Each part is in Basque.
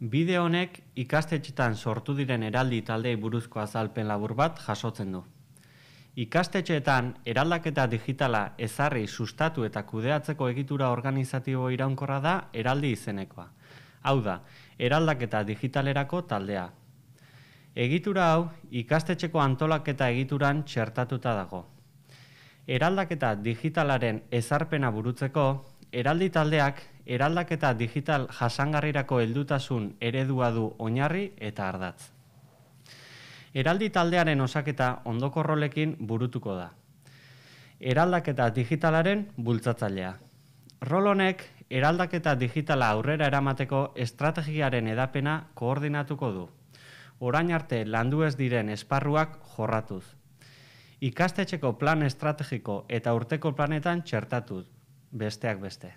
Bide honek ikastetxetan sortu diren eraldi taldei buruzko azalpen labur bat jasotzen du. Ikastetxeetan eraldaketa digitala ezarri sustatu eta kudeatzeko egitura organizatibo iraunkorra da eraldi izenekoa. Hau da, eraldaketa digitalerako taldea. Egitura hau ikastetxeko antolaketa egituran txertatuta dago. Eraldaketa digitalaren ezarpena burutzeko, eraldi taldeak eraldaketa digital jasangarrirako heldutasun eredua du oinarri eta ardatz. Eraldi taldearen osaketa ondoko rolekin burutuko da. Eraldaketa digitalaren bultzatzailea. Rol honek eraldaketa digitala aurrera eramateko estrategiaren edapena koordinatuko du. Orain arte landu ez diren esparruak jorratuz. Ikastetxeko plan estrategiko eta urteko planetan txertatuz, besteak beste.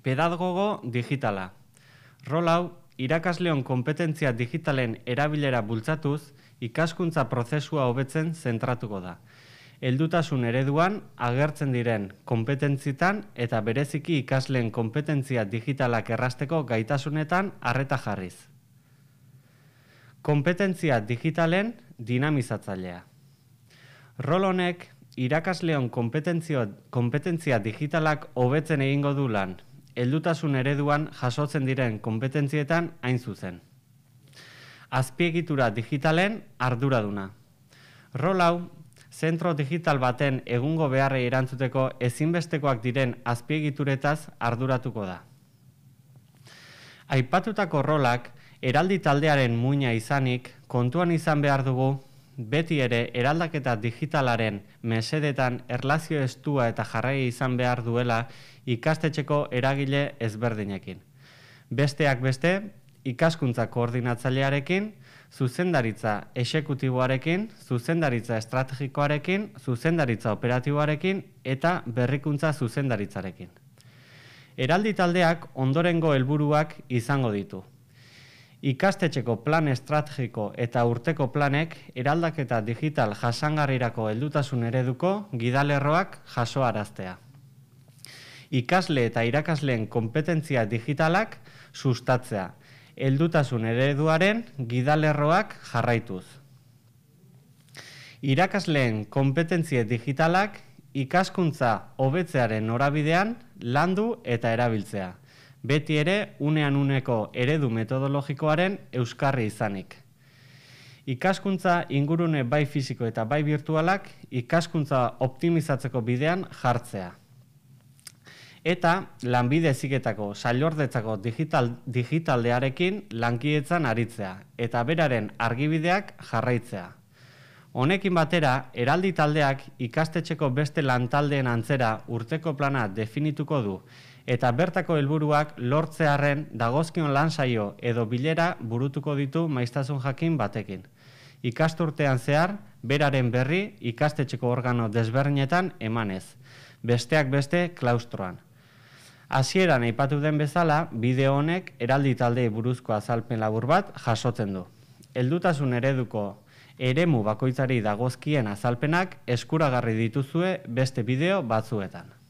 Pedagogo digitala. Rol hau, irakasleon kompetentzia digitalen erabilera bultzatuz, ikaskuntza prozesua hobetzen zentratuko da. Heldutasun ereduan agertzen diren kompetentzitan eta bereziki ikasleen kompetentzia digitalak errasteko gaitasunetan harreta jarriz. Kompetentzia digitalen dinamizatzailea. Rol honek irakasleon kompetentzia digitalak hobetzen egingo du lan heldutasun ereduan jasotzen diren kompetentzietan hain zuzen. Azpiegitura digitalen arduraduna. Rol hau, zentro digital baten egungo beharre erantzuteko ezinbestekoak diren azpiegituretaz arduratuko da. Aipatutako rolak, eraldi taldearen muina izanik, kontuan izan behar dugu beti ere eraldaketa digitalaren mesedetan erlazio estua eta jarrai izan behar duela ikastetxeko eragile ezberdinekin. Besteak beste, ikaskuntza koordinatzailearekin, zuzendaritza esekutiboarekin, zuzendaritza estrategikoarekin, zuzendaritza operatiboarekin eta berrikuntza zuzendaritzarekin. Eraldi taldeak ondorengo helburuak izango ditu ikastetxeko plan estrategiko eta urteko planek eraldaketa digital jasangarrirako heldutasun ereduko gidalerroak jaso araztea. Ikasle eta irakasleen kompetentzia digitalak sustatzea, heldutasun ereduaren gidalerroak jarraituz. Irakasleen kompetentzia digitalak ikaskuntza hobetzearen norabidean landu eta erabiltzea beti ere unean uneko eredu metodologikoaren euskarri izanik. Ikaskuntza ingurune bai fisiko eta bai virtualak ikaskuntza optimizatzeko bidean jartzea. Eta lanbide ziketako sailordetzako digital, digitaldearekin lankietzan aritzea eta beraren argibideak jarraitzea. Honekin batera, eraldi taldeak ikastetxeko beste lantaldeen antzera urteko plana definituko du eta bertako helburuak lortzearen dagozkion lan saio edo bilera burutuko ditu maiztasun jakin batekin. Ikasturtean zehar, beraren berri ikastetxeko organo desberdinetan emanez, besteak beste klaustroan. Hasieran aipatu den bezala, bideo honek eraldi taldei buruzko azalpen labur bat jasotzen du. Heldutasun ereduko eremu bakoitzari dagozkien azalpenak eskuragarri dituzue beste bideo batzuetan.